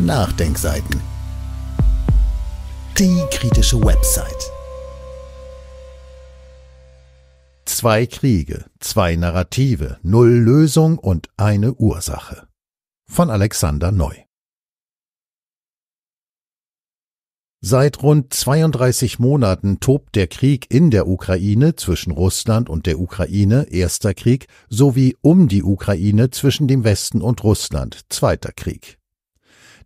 Nachdenkseiten. Die kritische Website. Zwei Kriege, zwei Narrative, null Lösung und eine Ursache. Von Alexander Neu. Seit rund 32 Monaten tobt der Krieg in der Ukraine zwischen Russland und der Ukraine, erster Krieg, sowie um die Ukraine zwischen dem Westen und Russland, zweiter Krieg.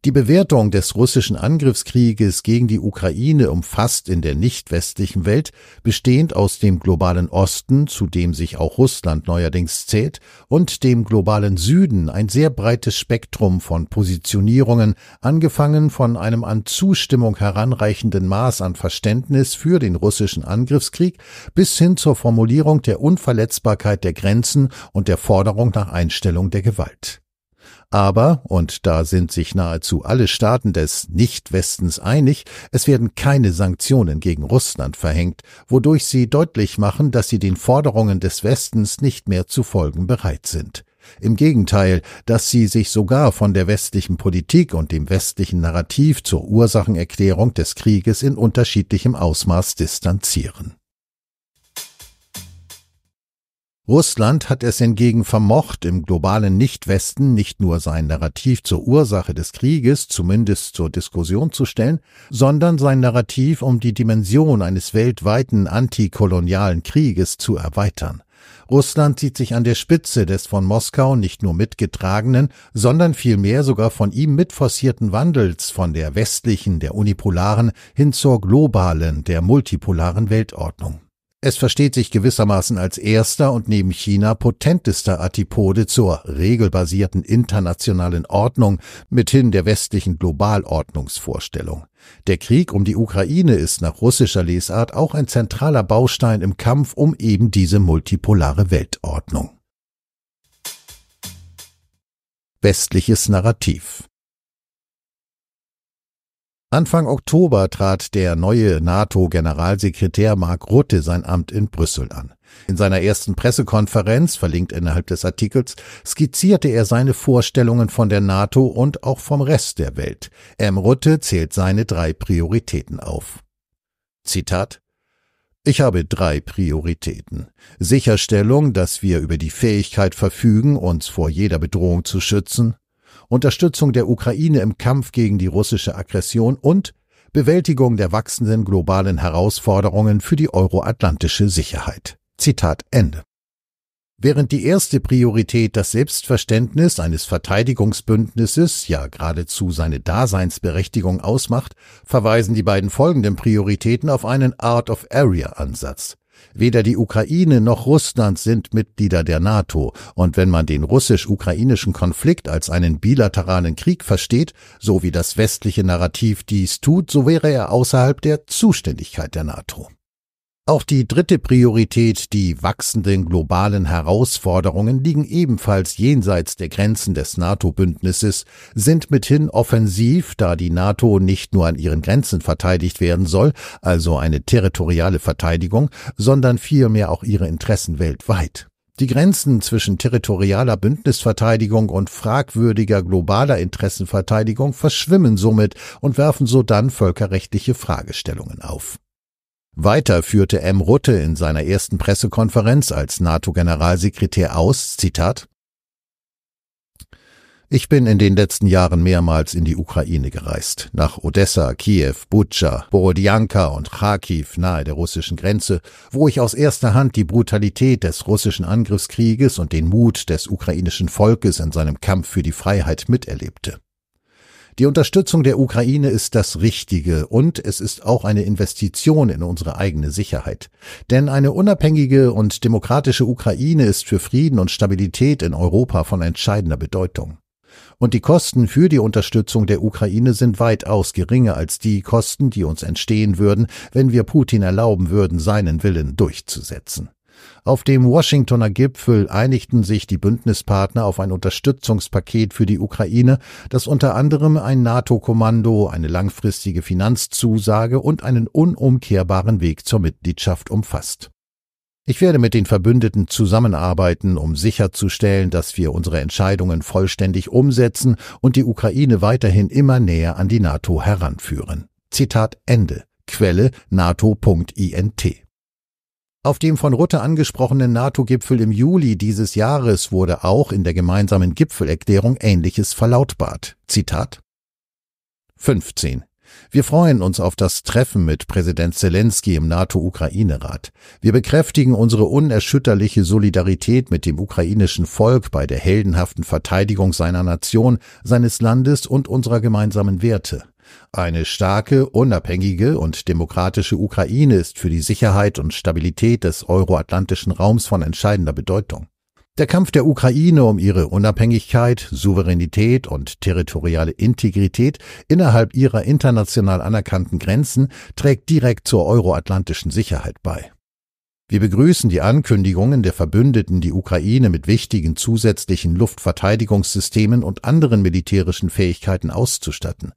Die Bewertung des russischen Angriffskrieges gegen die Ukraine umfasst in der nicht westlichen Welt, bestehend aus dem globalen Osten, zu dem sich auch Russland neuerdings zählt, und dem globalen Süden ein sehr breites Spektrum von Positionierungen, angefangen von einem an Zustimmung heranreichenden Maß an Verständnis für den russischen Angriffskrieg bis hin zur Formulierung der Unverletzbarkeit der Grenzen und der Forderung nach Einstellung der Gewalt. Aber, und da sind sich nahezu alle Staaten des Nicht-Westens einig, es werden keine Sanktionen gegen Russland verhängt, wodurch sie deutlich machen, dass sie den Forderungen des Westens nicht mehr zu folgen bereit sind. Im Gegenteil, dass sie sich sogar von der westlichen Politik und dem westlichen Narrativ zur Ursachenerklärung des Krieges in unterschiedlichem Ausmaß distanzieren. Russland hat es hingegen vermocht, im globalen Nicht-Westen nicht nur sein Narrativ zur Ursache des Krieges zumindest zur Diskussion zu stellen, sondern sein Narrativ um die Dimension eines weltweiten antikolonialen Krieges zu erweitern. Russland sieht sich an der Spitze des von Moskau nicht nur mitgetragenen, sondern vielmehr sogar von ihm mitforcierten Wandels von der westlichen, der unipolaren hin zur globalen, der multipolaren Weltordnung. Es versteht sich gewissermaßen als erster und neben China potentester Antipode zur regelbasierten internationalen Ordnung, mithin der westlichen Globalordnungsvorstellung. Der Krieg um die Ukraine ist nach russischer Lesart auch ein zentraler Baustein im Kampf um eben diese multipolare Weltordnung. Westliches Narrativ Anfang Oktober trat der neue NATO-Generalsekretär Mark Rutte sein Amt in Brüssel an. In seiner ersten Pressekonferenz, verlinkt innerhalb des Artikels, skizzierte er seine Vorstellungen von der NATO und auch vom Rest der Welt. M. Rutte zählt seine drei Prioritäten auf. Zitat ich habe drei Prioritäten. Sicherstellung, dass wir über die Fähigkeit verfügen, uns vor jeder Bedrohung zu schützen, Unterstützung der Ukraine im Kampf gegen die russische Aggression und Bewältigung der wachsenden globalen Herausforderungen für die euroatlantische Sicherheit. Zitat Ende. Während die erste Priorität das Selbstverständnis eines Verteidigungsbündnisses ja geradezu seine Daseinsberechtigung ausmacht, verweisen die beiden folgenden Prioritäten auf einen Art of Area Ansatz. Weder die Ukraine noch Russland sind Mitglieder der NATO, und wenn man den russisch-ukrainischen Konflikt als einen bilateralen Krieg versteht, so wie das westliche Narrativ dies tut, so wäre er außerhalb der Zuständigkeit der NATO. Auch die dritte Priorität, die wachsenden globalen Herausforderungen liegen ebenfalls jenseits der Grenzen des NATO-Bündnisses, sind mithin offensiv, da die NATO nicht nur an ihren Grenzen verteidigt werden soll, also eine territoriale Verteidigung, sondern vielmehr auch ihre Interessen weltweit. Die Grenzen zwischen territorialer Bündnisverteidigung und fragwürdiger globaler Interessenverteidigung verschwimmen somit und werfen sodann völkerrechtliche Fragestellungen auf. Weiter führte M. Rutte in seiner ersten Pressekonferenz als NATO-Generalsekretär aus, Zitat, ich bin in den letzten Jahren mehrmals in die Ukraine gereist, nach Odessa, Kiew, Butscha, Borodjanka und Kharkiv nahe der russischen Grenze, wo ich aus erster Hand die Brutalität des russischen Angriffskrieges und den Mut des ukrainischen Volkes in seinem Kampf für die Freiheit miterlebte. Die Unterstützung der Ukraine ist das Richtige und es ist auch eine Investition in unsere eigene Sicherheit. Denn eine unabhängige und demokratische Ukraine ist für Frieden und Stabilität in Europa von entscheidender Bedeutung. Und die Kosten für die Unterstützung der Ukraine sind weitaus geringer als die Kosten, die uns entstehen würden, wenn wir Putin erlauben würden, seinen Willen durchzusetzen. Auf dem Washingtoner Gipfel einigten sich die Bündnispartner auf ein Unterstützungspaket für die Ukraine, das unter anderem ein NATO-Kommando, eine langfristige Finanzzusage und einen unumkehrbaren Weg zur Mitgliedschaft umfasst. Ich werde mit den Verbündeten zusammenarbeiten, um sicherzustellen, dass wir unsere Entscheidungen vollständig umsetzen und die Ukraine weiterhin immer näher an die NATO heranführen. Zitat Ende. Quelle NATO.int auf dem von Rutte angesprochenen NATO-Gipfel im Juli dieses Jahres wurde auch in der gemeinsamen Gipfelerklärung Ähnliches verlautbart. Zitat 15. Wir freuen uns auf das Treffen mit Präsident Zelensky im NATO-Ukraine-Rat. Wir bekräftigen unsere unerschütterliche Solidarität mit dem ukrainischen Volk bei der heldenhaften Verteidigung seiner Nation, seines Landes und unserer gemeinsamen Werte. Eine starke, unabhängige und demokratische Ukraine ist für die Sicherheit und Stabilität des euroatlantischen Raums von entscheidender Bedeutung. Der Kampf der Ukraine um ihre Unabhängigkeit, Souveränität und territoriale Integrität innerhalb ihrer international anerkannten Grenzen trägt direkt zur euroatlantischen Sicherheit bei. Wir begrüßen die Ankündigungen der Verbündeten, die Ukraine mit wichtigen zusätzlichen Luftverteidigungssystemen und anderen militärischen Fähigkeiten auszustatten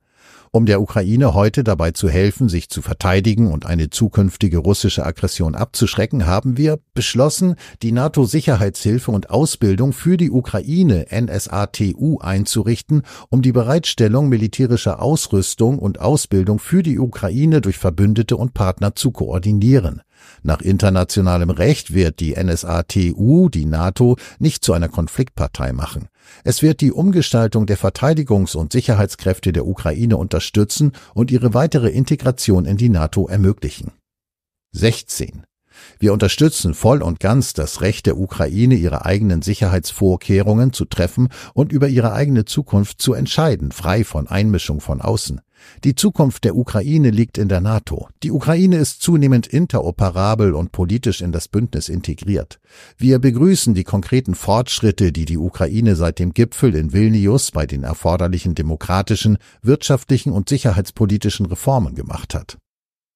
um der Ukraine heute dabei zu helfen, sich zu verteidigen und eine zukünftige russische Aggression abzuschrecken, haben wir beschlossen, die NATO-Sicherheitshilfe und Ausbildung für die Ukraine NSATU einzurichten, um die Bereitstellung militärischer Ausrüstung und Ausbildung für die Ukraine durch Verbündete und Partner zu koordinieren. Nach internationalem Recht wird die NSATU die NATO nicht zu einer Konfliktpartei machen. Es wird die Umgestaltung der Verteidigungs- und Sicherheitskräfte der Ukraine unterstützen und ihre weitere Integration in die NATO ermöglichen. 16. Wir unterstützen voll und ganz das Recht der Ukraine, ihre eigenen Sicherheitsvorkehrungen zu treffen und über ihre eigene Zukunft zu entscheiden, frei von Einmischung von außen. Die Zukunft der Ukraine liegt in der NATO. Die Ukraine ist zunehmend interoperabel und politisch in das Bündnis integriert. Wir begrüßen die konkreten Fortschritte, die die Ukraine seit dem Gipfel in Vilnius bei den erforderlichen demokratischen, wirtschaftlichen und sicherheitspolitischen Reformen gemacht hat.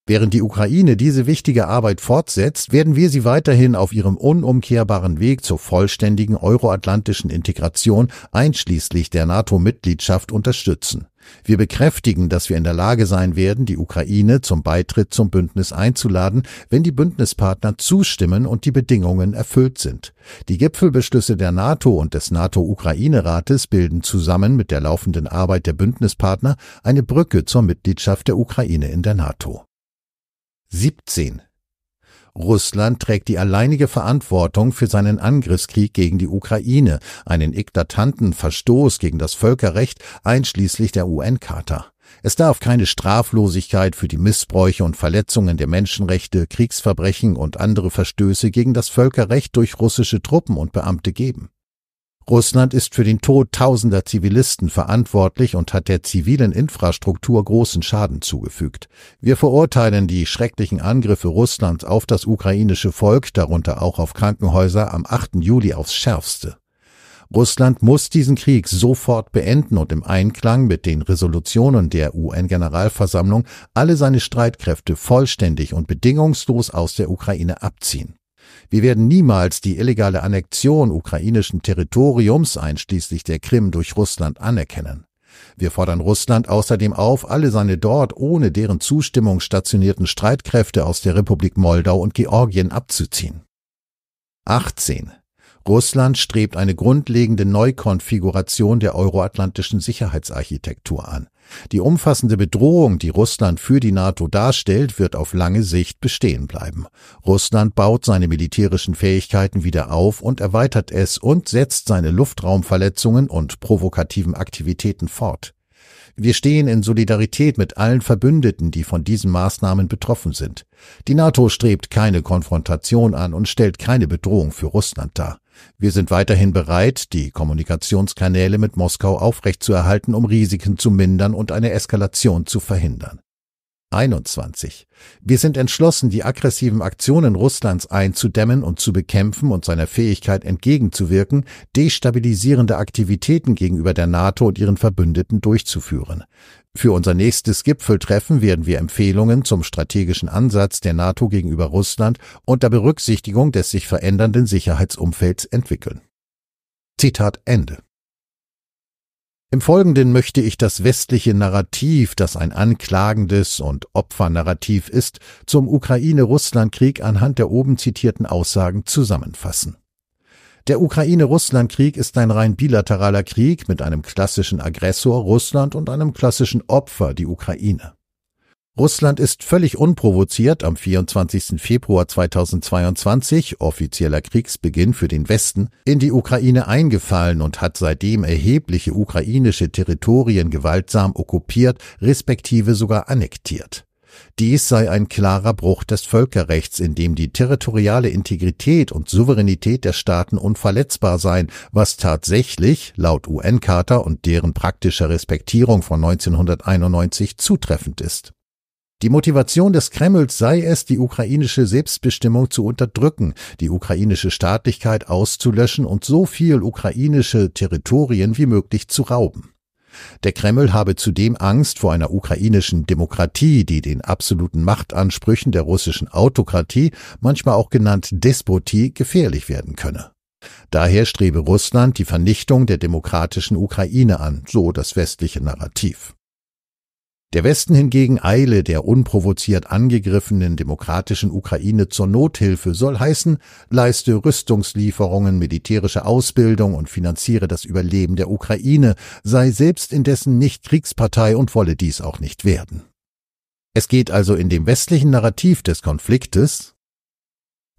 Während die Ukraine diese wichtige Arbeit fortsetzt, werden wir sie weiterhin auf ihrem unumkehrbaren Weg zur vollständigen euroatlantischen Integration einschließlich der NATO-Mitgliedschaft unterstützen. Wir bekräftigen, dass wir in der Lage sein werden, die Ukraine zum Beitritt zum Bündnis einzuladen, wenn die Bündnispartner zustimmen und die Bedingungen erfüllt sind. Die Gipfelbeschlüsse der NATO und des NATO-Ukraine-Rates bilden zusammen mit der laufenden Arbeit der Bündnispartner eine Brücke zur Mitgliedschaft der Ukraine in der NATO. 17. Russland trägt die alleinige Verantwortung für seinen Angriffskrieg gegen die Ukraine, einen eklatanten Verstoß gegen das Völkerrecht einschließlich der UN-Charta. Es darf keine Straflosigkeit für die Missbräuche und Verletzungen der Menschenrechte, Kriegsverbrechen und andere Verstöße gegen das Völkerrecht durch russische Truppen und Beamte geben. Russland ist für den Tod tausender Zivilisten verantwortlich und hat der zivilen Infrastruktur großen Schaden zugefügt. Wir verurteilen die schrecklichen Angriffe Russlands auf das ukrainische Volk, darunter auch auf Krankenhäuser, am 8. Juli aufs schärfste. Russland muss diesen Krieg sofort beenden und im Einklang mit den Resolutionen der UN-Generalversammlung alle seine Streitkräfte vollständig und bedingungslos aus der Ukraine abziehen. Wir werden niemals die illegale Annexion ukrainischen Territoriums einschließlich der Krim durch Russland anerkennen. Wir fordern Russland außerdem auf, alle seine dort ohne deren Zustimmung stationierten Streitkräfte aus der Republik Moldau und Georgien abzuziehen. 18. Russland strebt eine grundlegende Neukonfiguration der euroatlantischen Sicherheitsarchitektur an. Die umfassende Bedrohung, die Russland für die NATO darstellt, wird auf lange Sicht bestehen bleiben. Russland baut seine militärischen Fähigkeiten wieder auf und erweitert es und setzt seine Luftraumverletzungen und provokativen Aktivitäten fort. Wir stehen in Solidarität mit allen Verbündeten, die von diesen Maßnahmen betroffen sind. Die NATO strebt keine Konfrontation an und stellt keine Bedrohung für Russland dar. Wir sind weiterhin bereit, die Kommunikationskanäle mit Moskau aufrechtzuerhalten, um Risiken zu mindern und eine Eskalation zu verhindern. 21. Wir sind entschlossen, die aggressiven Aktionen Russlands einzudämmen und zu bekämpfen und seiner Fähigkeit entgegenzuwirken, destabilisierende Aktivitäten gegenüber der NATO und ihren Verbündeten durchzuführen. Für unser nächstes Gipfeltreffen werden wir Empfehlungen zum strategischen Ansatz der NATO gegenüber Russland unter Berücksichtigung des sich verändernden Sicherheitsumfelds entwickeln. Zitat Ende. Im Folgenden möchte ich das westliche Narrativ, das ein anklagendes und Opfernarrativ ist, zum Ukraine-Russland-Krieg anhand der oben zitierten Aussagen zusammenfassen. Der Ukraine-Russland-Krieg ist ein rein bilateraler Krieg mit einem klassischen Aggressor Russland und einem klassischen Opfer, die Ukraine. Russland ist völlig unprovoziert am 24. Februar 2022, offizieller Kriegsbeginn für den Westen, in die Ukraine eingefallen und hat seitdem erhebliche ukrainische Territorien gewaltsam okkupiert, respektive sogar annektiert. Dies sei ein klarer Bruch des Völkerrechts, in dem die territoriale Integrität und Souveränität der Staaten unverletzbar seien, was tatsächlich laut UN-Charta und deren praktischer Respektierung von 1991 zutreffend ist. Die Motivation des Kremls sei es, die ukrainische Selbstbestimmung zu unterdrücken, die ukrainische Staatlichkeit auszulöschen und so viel ukrainische Territorien wie möglich zu rauben. Der Kreml habe zudem Angst vor einer ukrainischen Demokratie, die den absoluten Machtansprüchen der russischen Autokratie, manchmal auch genannt Despotie, gefährlich werden könne. Daher strebe Russland die Vernichtung der demokratischen Ukraine an, so das westliche Narrativ. Der Westen hingegen eile der unprovoziert angegriffenen demokratischen Ukraine zur Nothilfe soll heißen, leiste Rüstungslieferungen, militärische Ausbildung und finanziere das Überleben der Ukraine, sei selbst indessen nicht Kriegspartei und wolle dies auch nicht werden. Es geht also in dem westlichen Narrativ des Konfliktes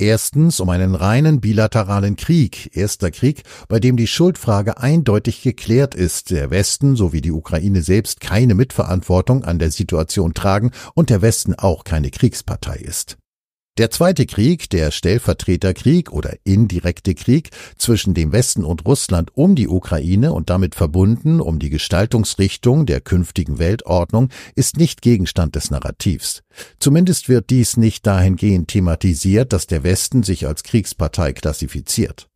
Erstens um einen reinen bilateralen Krieg, erster Krieg, bei dem die Schuldfrage eindeutig geklärt ist, der Westen sowie die Ukraine selbst keine Mitverantwortung an der Situation tragen und der Westen auch keine Kriegspartei ist. Der Zweite Krieg, der Stellvertreterkrieg oder indirekte Krieg zwischen dem Westen und Russland um die Ukraine und damit verbunden um die Gestaltungsrichtung der künftigen Weltordnung, ist nicht Gegenstand des Narrativs. Zumindest wird dies nicht dahingehend thematisiert, dass der Westen sich als Kriegspartei klassifiziert.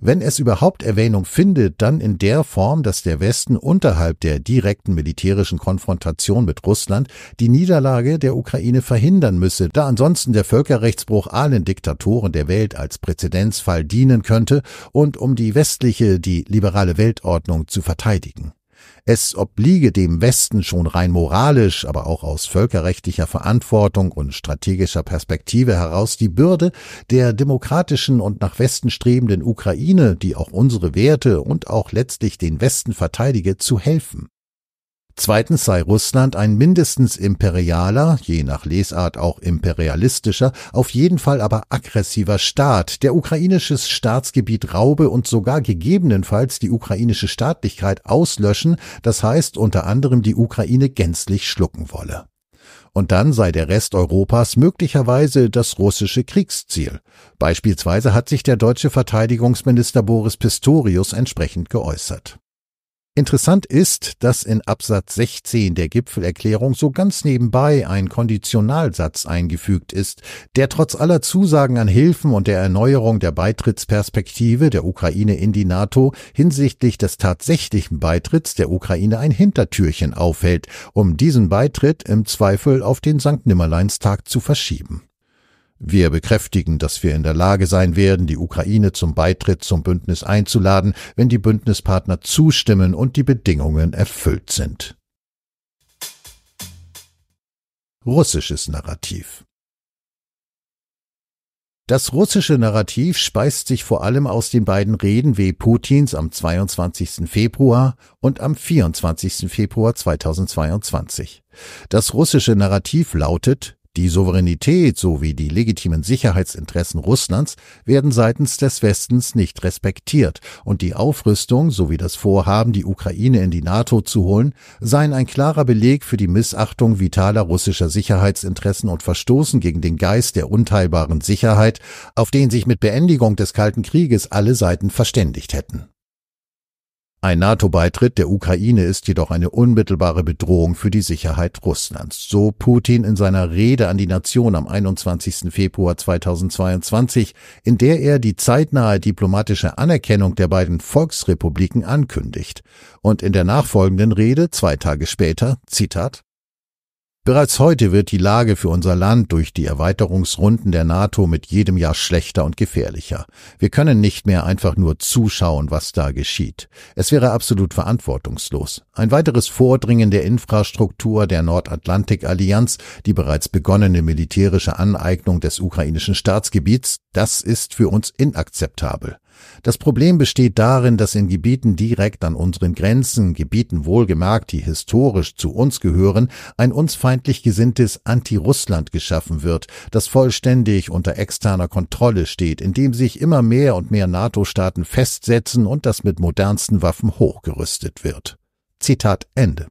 Wenn es überhaupt Erwähnung findet, dann in der Form, dass der Westen unterhalb der direkten militärischen Konfrontation mit Russland die Niederlage der Ukraine verhindern müsse, da ansonsten der Völkerrechtsbruch allen Diktatoren der Welt als Präzedenzfall dienen könnte und um die westliche, die liberale Weltordnung zu verteidigen. Es obliege dem Westen schon rein moralisch, aber auch aus völkerrechtlicher Verantwortung und strategischer Perspektive heraus die Bürde der demokratischen und nach Westen strebenden Ukraine, die auch unsere Werte und auch letztlich den Westen verteidige, zu helfen. Zweitens sei Russland ein mindestens imperialer, je nach Lesart auch imperialistischer, auf jeden Fall aber aggressiver Staat, der ukrainisches Staatsgebiet raube und sogar gegebenenfalls die ukrainische Staatlichkeit auslöschen, das heißt unter anderem die Ukraine gänzlich schlucken wolle. Und dann sei der Rest Europas möglicherweise das russische Kriegsziel. Beispielsweise hat sich der deutsche Verteidigungsminister Boris Pistorius entsprechend geäußert. Interessant ist, dass in Absatz 16 der Gipfelerklärung so ganz nebenbei ein Konditionalsatz eingefügt ist, der trotz aller Zusagen an Hilfen und der Erneuerung der Beitrittsperspektive der Ukraine in die NATO hinsichtlich des tatsächlichen Beitritts der Ukraine ein Hintertürchen aufhält, um diesen Beitritt im Zweifel auf den Sankt nimmerleins tag zu verschieben. Wir bekräftigen, dass wir in der Lage sein werden, die Ukraine zum Beitritt zum Bündnis einzuladen, wenn die Bündnispartner zustimmen und die Bedingungen erfüllt sind. Russisches Narrativ das russische Narrativ speist sich vor allem aus den beiden Reden W. Putins am 22. Februar und am 24. Februar 2022. Das russische Narrativ lautet, die Souveränität sowie die legitimen Sicherheitsinteressen Russlands werden seitens des Westens nicht respektiert und die Aufrüstung sowie das Vorhaben, die Ukraine in die NATO zu holen, seien ein klarer Beleg für die Missachtung vitaler russischer Sicherheitsinteressen und verstoßen gegen den Geist der unteilbaren Sicherheit, auf den sich mit Beendigung des Kalten Krieges alle Seiten verständigt hätten. Ein NATO-Beitritt der Ukraine ist jedoch eine unmittelbare Bedrohung für die Sicherheit Russlands, so Putin in seiner Rede an die Nation am 21. Februar 2022, in der er die zeitnahe diplomatische Anerkennung der beiden Volksrepubliken ankündigt und in der nachfolgenden Rede zwei Tage später, Zitat, Bereits heute wird die Lage für unser Land durch die Erweiterungsrunden der NATO mit jedem Jahr schlechter und gefährlicher. Wir können nicht mehr einfach nur zuschauen, was da geschieht. Es wäre absolut verantwortungslos. Ein weiteres Vordringen der Infrastruktur der Nordatlantik-Allianz, die bereits begonnene militärische Aneignung des ukrainischen Staatsgebiets, das ist für uns inakzeptabel. Das Problem besteht darin, dass in Gebieten direkt an unseren Grenzen, Gebieten wohlgemerkt, die historisch zu uns gehören, ein uns feindlich gesinntes Anti-Russland geschaffen wird, das vollständig unter externer Kontrolle steht, indem sich immer mehr und mehr NATO-Staaten festsetzen und das mit modernsten Waffen hochgerüstet wird. Zitat Ende.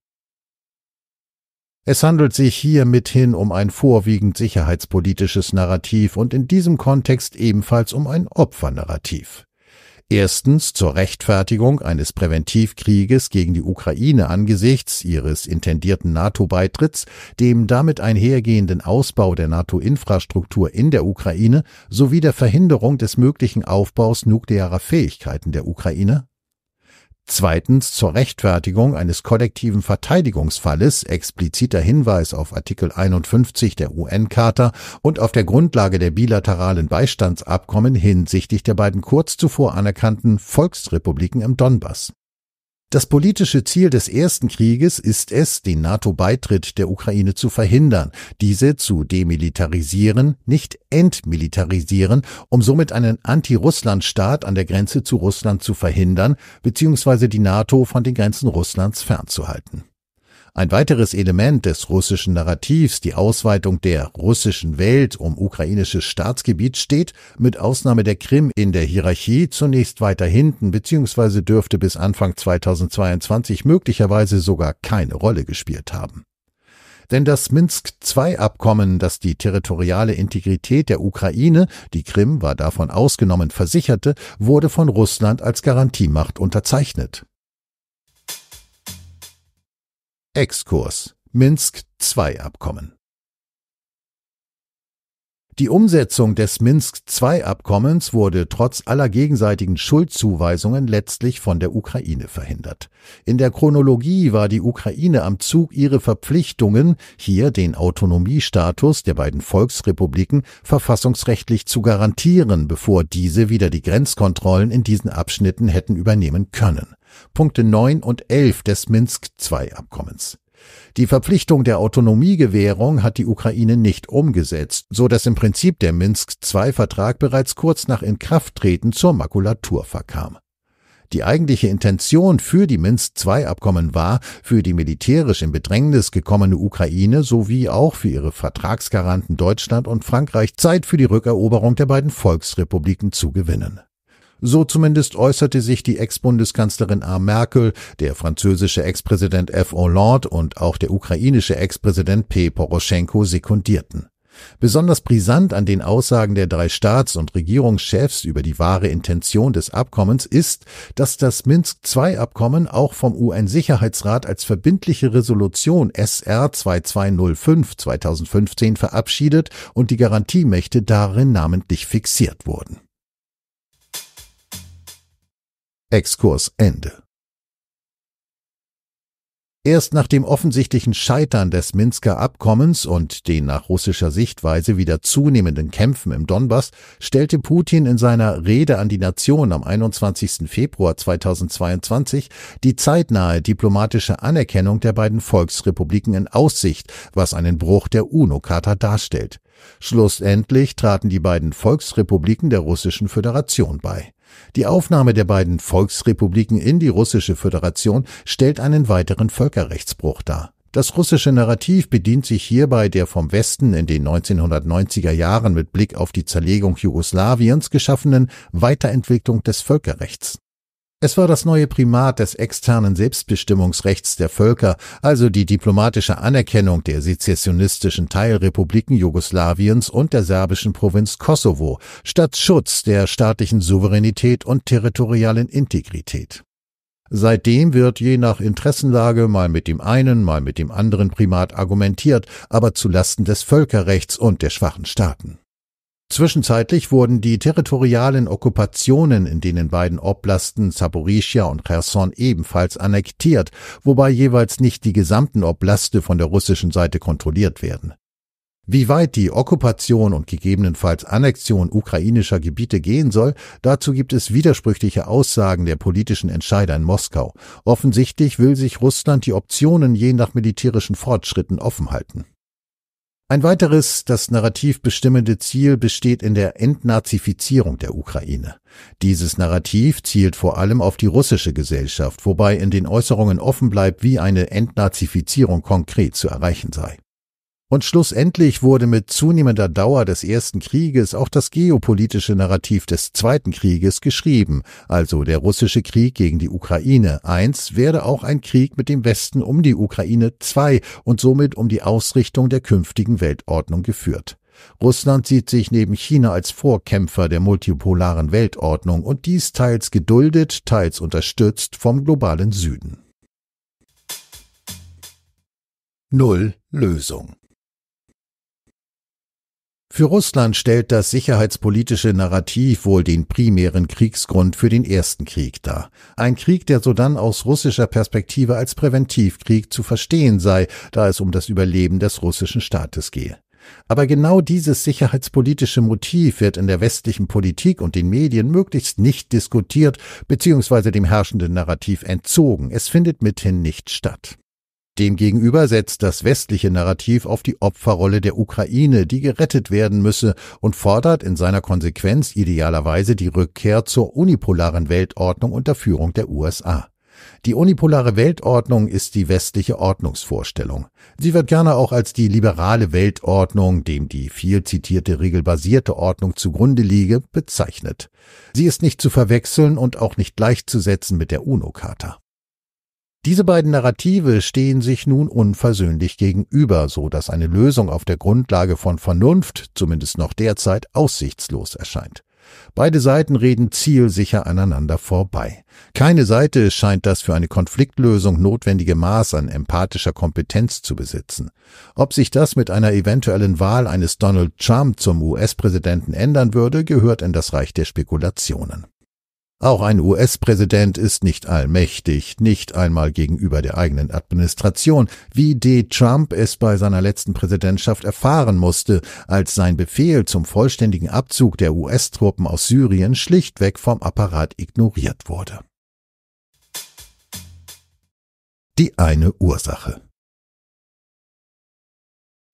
Es handelt sich hier mithin um ein vorwiegend sicherheitspolitisches Narrativ und in diesem Kontext ebenfalls um ein Opfernarrativ. Erstens zur Rechtfertigung eines Präventivkrieges gegen die Ukraine angesichts ihres intendierten NATO-Beitritts, dem damit einhergehenden Ausbau der NATO-Infrastruktur in der Ukraine sowie der Verhinderung des möglichen Aufbaus nuklearer Fähigkeiten der Ukraine Zweitens zur Rechtfertigung eines kollektiven Verteidigungsfalles expliziter Hinweis auf Artikel 51 der UN-Charta und auf der Grundlage der bilateralen Beistandsabkommen hinsichtlich der beiden kurz zuvor anerkannten Volksrepubliken im Donbass das politische Ziel des ersten Krieges ist es, den NATO-Beitritt der Ukraine zu verhindern, diese zu demilitarisieren, nicht entmilitarisieren, um somit einen Anti-Russland-Staat an der Grenze zu Russland zu verhindern, beziehungsweise die NATO von den Grenzen Russlands fernzuhalten. Ein weiteres Element des russischen Narrativs, die Ausweitung der russischen Welt um ukrainisches Staatsgebiet, steht mit Ausnahme der Krim in der Hierarchie zunächst weiter hinten bzw. dürfte bis Anfang 2022 möglicherweise sogar keine Rolle gespielt haben. Denn das Minsk-II-Abkommen, das die territoriale Integrität der Ukraine, die Krim war davon ausgenommen, versicherte, wurde von Russland als Garantiemacht unterzeichnet. Exkurs Minsk-II-Abkommen die Umsetzung des Minsk-II-Abkommens wurde trotz aller gegenseitigen Schuldzuweisungen letztlich von der Ukraine verhindert. In der Chronologie war die Ukraine am Zug, ihre Verpflichtungen, hier den Autonomiestatus der beiden Volksrepubliken verfassungsrechtlich zu garantieren, bevor diese wieder die Grenzkontrollen in diesen Abschnitten hätten übernehmen können. Punkte 9 und 11 des Minsk-II-Abkommens. Die Verpflichtung der Autonomiegewährung hat die Ukraine nicht umgesetzt, so dass im Prinzip der Minsk-II-Vertrag bereits kurz nach Inkrafttreten zur Makulatur verkam. Die eigentliche Intention für die Minsk-II-Abkommen war, für die militärisch in Bedrängnis gekommene Ukraine sowie auch für ihre Vertragsgaranten Deutschland und Frankreich Zeit für die Rückeroberung der beiden Volksrepubliken zu gewinnen. So zumindest äußerte sich die Ex-Bundeskanzlerin A. Merkel, der französische Ex-Präsident F. Hollande und auch der ukrainische Ex-Präsident P. Poroschenko sekundierten. Besonders brisant an den Aussagen der drei Staats- und Regierungschefs über die wahre Intention des Abkommens ist, dass das Minsk-II-Abkommen auch vom UN-Sicherheitsrat als verbindliche Resolution SR 2205 2015 verabschiedet und die Garantiemächte darin namentlich fixiert wurden. Exkurs Ende. Erst nach dem offensichtlichen Scheitern des Minsker Abkommens und den nach russischer Sichtweise wieder zunehmenden Kämpfen im Donbass stellte Putin in seiner Rede an die Nation am 21. Februar 2022 die zeitnahe diplomatische Anerkennung der beiden Volksrepubliken in Aussicht, was einen Bruch der UNO-Charta darstellt. Schlussendlich traten die beiden Volksrepubliken der Russischen Föderation bei. Die Aufnahme der beiden Volksrepubliken in die Russische Föderation stellt einen weiteren Völkerrechtsbruch dar. Das russische Narrativ bedient sich hierbei der vom Westen in den 1990er Jahren mit Blick auf die Zerlegung Jugoslawiens geschaffenen Weiterentwicklung des Völkerrechts es war das neue Primat des externen Selbstbestimmungsrechts der Völker, also die diplomatische Anerkennung der sezessionistischen Teilrepubliken Jugoslawiens und der serbischen Provinz Kosovo, statt Schutz der staatlichen Souveränität und territorialen Integrität. Seitdem wird je nach Interessenlage mal mit dem einen, mal mit dem anderen Primat argumentiert, aber zu Lasten des Völkerrechts und der schwachen Staaten. Zwischenzeitlich wurden die territorialen Okkupationen in den beiden Oblasten Saporischia und Cherson ebenfalls annektiert, wobei jeweils nicht die gesamten Oblaste von der russischen Seite kontrolliert werden. Wie weit die Okkupation und gegebenenfalls Annexion ukrainischer Gebiete gehen soll, dazu gibt es widersprüchliche Aussagen der politischen Entscheider in Moskau. Offensichtlich will sich Russland die Optionen je nach militärischen Fortschritten offen halten. Ein weiteres, das Narrativ bestimmende Ziel besteht in der Entnazifizierung der Ukraine. Dieses Narrativ zielt vor allem auf die russische Gesellschaft, wobei in den Äußerungen offen bleibt, wie eine Entnazifizierung konkret zu erreichen sei. Und schlussendlich wurde mit zunehmender Dauer des Ersten Krieges auch das geopolitische Narrativ des Zweiten Krieges geschrieben, also der russische Krieg gegen die Ukraine eins werde auch ein Krieg mit dem Westen um die Ukraine zwei und somit um die Ausrichtung der künftigen Weltordnung geführt. Russland sieht sich neben China als Vorkämpfer der multipolaren Weltordnung und dies teils geduldet, teils unterstützt vom globalen Süden. Null Lösung für Russland stellt das sicherheitspolitische Narrativ wohl den primären Kriegsgrund für den ersten Krieg dar. Ein Krieg, der sodann aus russischer Perspektive als Präventivkrieg zu verstehen sei, da es um das Überleben des russischen Staates gehe. Aber genau dieses sicherheitspolitische Motiv wird in der westlichen Politik und den Medien möglichst nicht diskutiert bzw. dem herrschenden Narrativ entzogen. Es findet mithin nicht statt. Demgegenüber setzt das westliche Narrativ auf die Opferrolle der Ukraine, die gerettet werden müsse, und fordert in seiner Konsequenz idealerweise die Rückkehr zur unipolaren Weltordnung unter Führung der USA. Die unipolare Weltordnung ist die westliche Ordnungsvorstellung. Sie wird gerne auch als die liberale Weltordnung, dem die viel zitierte regelbasierte Ordnung zugrunde liege, bezeichnet. Sie ist nicht zu verwechseln und auch nicht gleichzusetzen mit der UNO-Charta. Diese beiden Narrative stehen sich nun unversöhnlich gegenüber, so dass eine Lösung auf der Grundlage von Vernunft zumindest noch derzeit aussichtslos erscheint. Beide Seiten reden zielsicher aneinander vorbei. Keine Seite scheint das für eine Konfliktlösung notwendige Maß an empathischer Kompetenz zu besitzen. Ob sich das mit einer eventuellen Wahl eines Donald Trump zum US-Präsidenten ändern würde, gehört in das Reich der Spekulationen. Auch ein US-Präsident ist nicht allmächtig, nicht einmal gegenüber der eigenen Administration, wie D. Trump es bei seiner letzten Präsidentschaft erfahren musste, als sein Befehl zum vollständigen Abzug der US-Truppen aus Syrien schlichtweg vom Apparat ignoriert wurde. Die eine Ursache.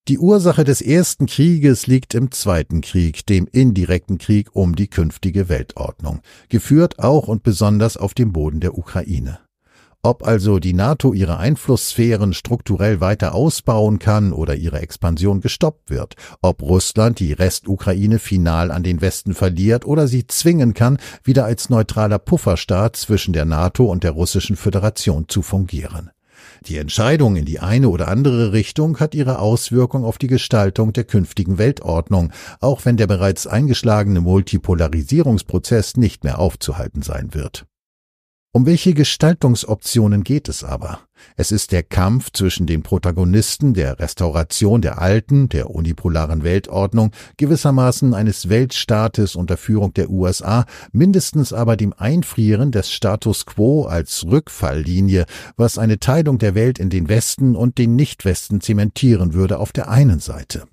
Die Ursache des ersten Krieges liegt im Zweiten Krieg, dem indirekten Krieg um die künftige Weltordnung, geführt auch und besonders auf dem Boden der Ukraine. Ob also die NATO ihre Einflusssphären strukturell weiter ausbauen kann oder ihre Expansion gestoppt wird, ob Russland die Restukraine final an den Westen verliert oder sie zwingen kann, wieder als neutraler Pufferstaat zwischen der NATO und der Russischen Föderation zu fungieren. Die Entscheidung in die eine oder andere Richtung hat ihre Auswirkung auf die Gestaltung der künftigen Weltordnung, auch wenn der bereits eingeschlagene Multipolarisierungsprozess nicht mehr aufzuhalten sein wird. Um welche Gestaltungsoptionen geht es aber? Es ist der Kampf zwischen den Protagonisten der Restauration der alten, der unipolaren Weltordnung, gewissermaßen eines Weltstaates unter Führung der USA, mindestens aber dem Einfrieren des Status quo als Rückfalllinie, was eine Teilung der Welt in den Westen und den Nichtwesten zementieren würde auf der einen Seite.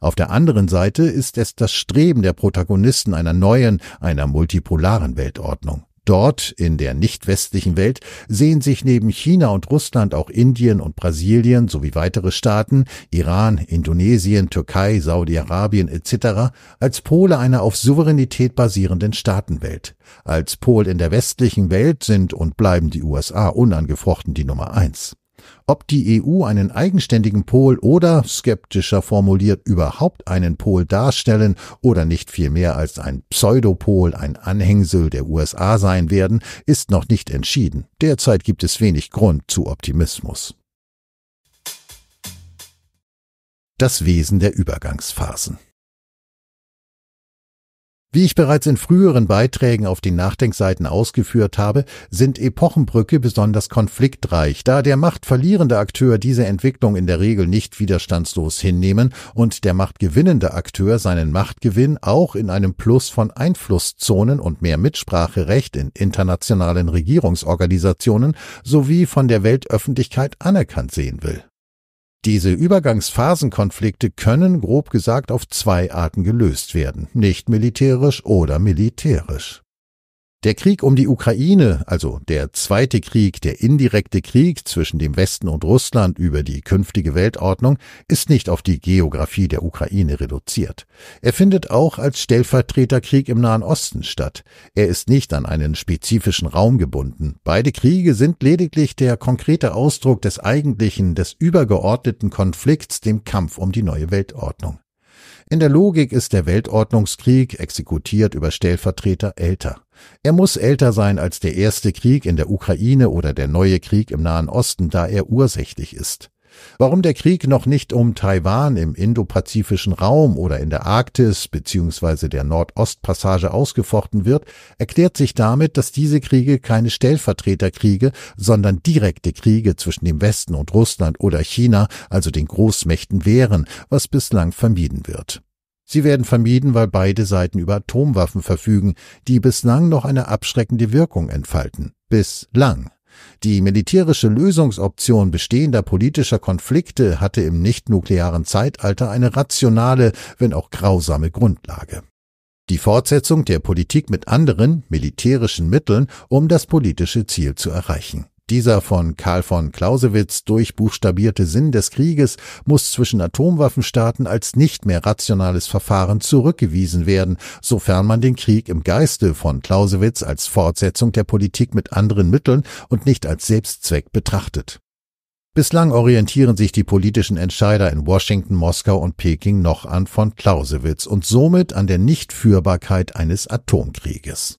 Auf der anderen Seite ist es das Streben der Protagonisten einer neuen, einer multipolaren Weltordnung. Dort, in der nicht westlichen Welt, sehen sich neben China und Russland auch Indien und Brasilien sowie weitere Staaten, Iran, Indonesien, Türkei, Saudi-Arabien etc. als Pole einer auf Souveränität basierenden Staatenwelt. Als Pol in der westlichen Welt sind und bleiben die USA unangefochten die Nummer eins ob die EU einen eigenständigen Pol oder, skeptischer formuliert, überhaupt einen Pol darstellen oder nicht viel mehr als ein Pseudopol, ein Anhängsel der USA sein werden, ist noch nicht entschieden. Derzeit gibt es wenig Grund zu Optimismus. Das Wesen der Übergangsphasen wie ich bereits in früheren Beiträgen auf den Nachdenkseiten ausgeführt habe, sind Epochenbrücke besonders konfliktreich, da der machtverlierende Akteur diese Entwicklung in der Regel nicht widerstandslos hinnehmen und der machtgewinnende Akteur seinen Machtgewinn auch in einem Plus von Einflusszonen und mehr Mitspracherecht in internationalen Regierungsorganisationen sowie von der Weltöffentlichkeit anerkannt sehen will. Diese Übergangsphasenkonflikte können grob gesagt auf zwei Arten gelöst werden, nicht militärisch oder militärisch. Der Krieg um die Ukraine, also der zweite Krieg, der indirekte Krieg zwischen dem Westen und Russland über die künftige Weltordnung, ist nicht auf die Geografie der Ukraine reduziert. Er findet auch als Stellvertreterkrieg im Nahen Osten statt. Er ist nicht an einen spezifischen Raum gebunden. Beide Kriege sind lediglich der konkrete Ausdruck des eigentlichen, des übergeordneten Konflikts, dem Kampf um die neue Weltordnung. In der Logik ist der Weltordnungskrieg exekutiert über Stellvertreter älter. Er muss älter sein als der erste Krieg in der Ukraine oder der neue Krieg im Nahen Osten, da er ursächlich ist. Warum der Krieg noch nicht um Taiwan im indopazifischen Raum oder in der Arktis bzw. der Nordostpassage ausgefochten wird, erklärt sich damit, dass diese Kriege keine Stellvertreterkriege, sondern direkte Kriege zwischen dem Westen und Russland oder China, also den Großmächten wären, was bislang vermieden wird. Sie werden vermieden, weil beide Seiten über Atomwaffen verfügen, die bislang noch eine abschreckende Wirkung entfalten. Bislang. Die militärische Lösungsoption bestehender politischer Konflikte hatte im nichtnuklearen Zeitalter eine rationale, wenn auch grausame Grundlage. Die Fortsetzung der Politik mit anderen militärischen Mitteln, um das politische Ziel zu erreichen. Dieser von Karl von Clausewitz durchbuchstabierte Sinn des Krieges muss zwischen Atomwaffenstaaten als nicht mehr rationales Verfahren zurückgewiesen werden, sofern man den Krieg im Geiste von Clausewitz als Fortsetzung der Politik mit anderen Mitteln und nicht als Selbstzweck betrachtet. Bislang orientieren sich die politischen Entscheider in Washington, Moskau und Peking noch an von Clausewitz und somit an der Nichtführbarkeit eines Atomkrieges.